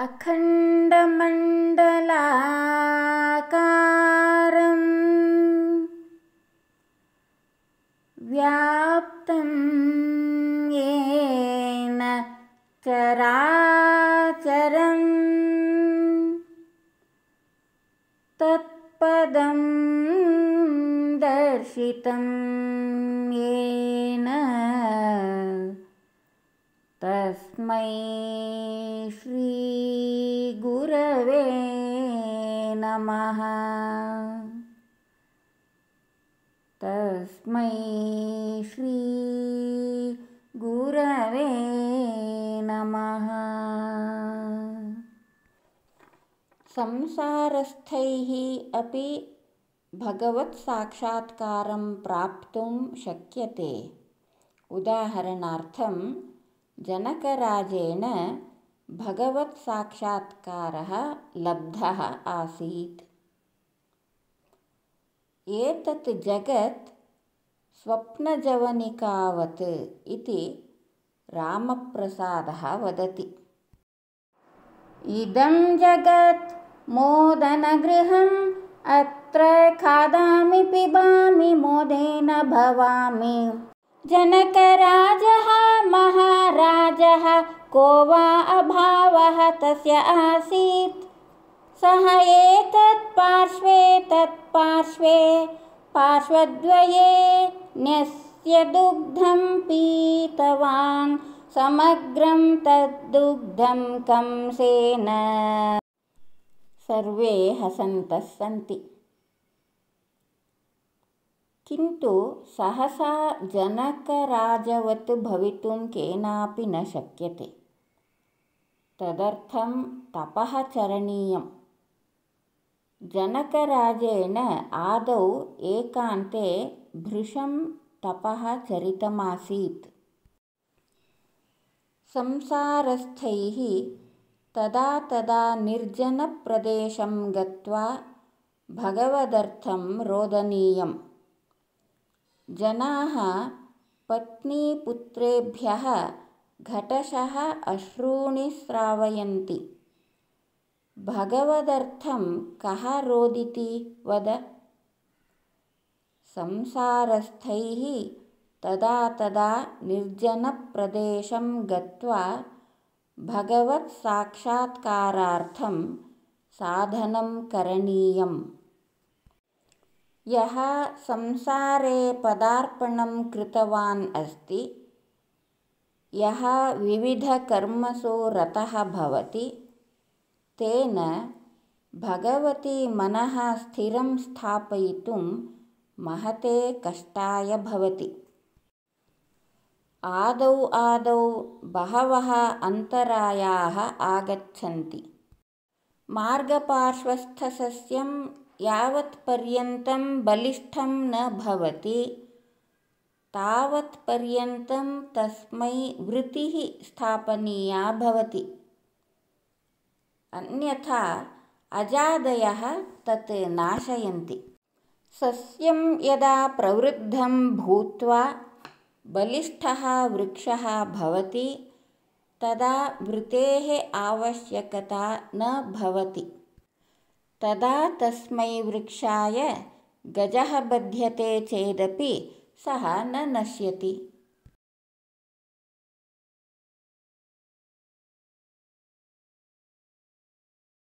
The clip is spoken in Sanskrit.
अखण्डमण्डलाकारम् व्याप्तं येन चराचरम् तत्पदं दर्शितं येन तस्मै श्री नमः तस्मै श्री गुरवे नमः संसारस्थैः अपि भगवत्साक्षात्कारं प्राप्तुं शक्यते उदाहरणार्थं जनकराजेन भगवत्साक्षात्कारः लब्धः आसीत् एतत् जगत् स्वप्नजवनिकावत् इति रामप्रसादः वदति इदं जगत् मोदनगृहम् अत्र खादामि पिबामि मोदेन भवामि जनकराजः महाराजः को वा अभावः तस्य आसीत् सः एतत्पार्श्वे तत्पार्श्वे पार्श्वद्वये न्यस्य दुग्धं पीतवान् समग्रं तद्दुग्धं कंसेन सर्वे हसन्तः सन्ति किन्तु सहसा जनकराजवत् भवितुं केनापि न शक्यते तदर्थं तपः चरणीयं जनकराजेन आदौ एकान्ते भृशं तपः चरितमासीत् संसारस्थैः तदा तदा निर्जनप्रदेशं गत्वा भगवदर्थं रोदनीयम् जनाः पत्नीपुत्रेभ्यः घटशः अश्रूणि श्रावयन्ति भगवदर्थं कः रोदिति वद संसारस्थैः तदा तदा निर्जनप्रदेशं गत्वा भगवत्साक्षात्कारार्थं साधनं करणीयम् यः संसारे पदार्पणं कृतवान् अस्ति यः विविधकर्मसु रतः भवति तेन भगवति मनः स्थिरं स्थापयितुं महते कष्टाय भवति आदौ आदौ बहवः अन्तरायाः आगच्छन्ति मार्गपार्श्वस्थसस्यं यावत्पर्यन्तं बलिष्ठं न भवति तावत्पर्यन्तं तस्मै वृत्तिः स्थापनीया भवति अन्यथा अजादयः तत् नाशयन्ति सस्यं यदा प्रवृद्धं भूत्वा बलिष्ठः वृक्षः भवति तदा वृतेः आवश्यकता न भवति तदा तस्मै वृक्षाय गजः बध्यते चेदपि सः न नश्यति